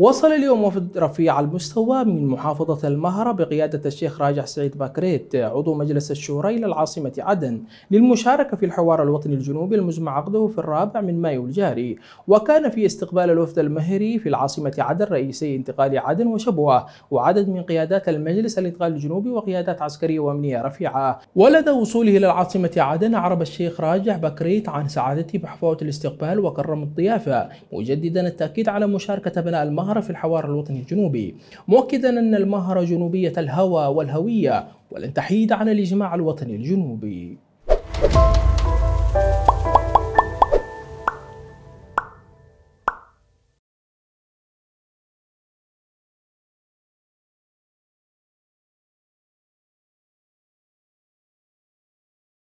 وصل اليوم وفد رفيع المستوى من محافظة المهرة بقيادة الشيخ راجح سعيد باكريت عضو مجلس الشورى إلى العاصمة عدن للمشاركة في الحوار الوطني الجنوبي المزمع عقده في الرابع من مايو الجاري وكان في استقبال الوفد المهري في العاصمة عدن رئيسي انتقال عدن وشبوة وعدد من قيادات المجلس الانتقال الجنوبي وقيادات عسكرية وأمنية رفيعة ولدى وصوله إلى العاصمة عدن أعرب الشيخ راجح باكريت عن سعادته بحفاوة الاستقبال وكرم الضيافة مجددا التأكيد على مشاركة أبناء المهرة المهر في الحوار الوطني الجنوبي مؤكدا أن المهر جنوبية الهوى والهوية ولن تحيد عن الإجماع الوطني الجنوبي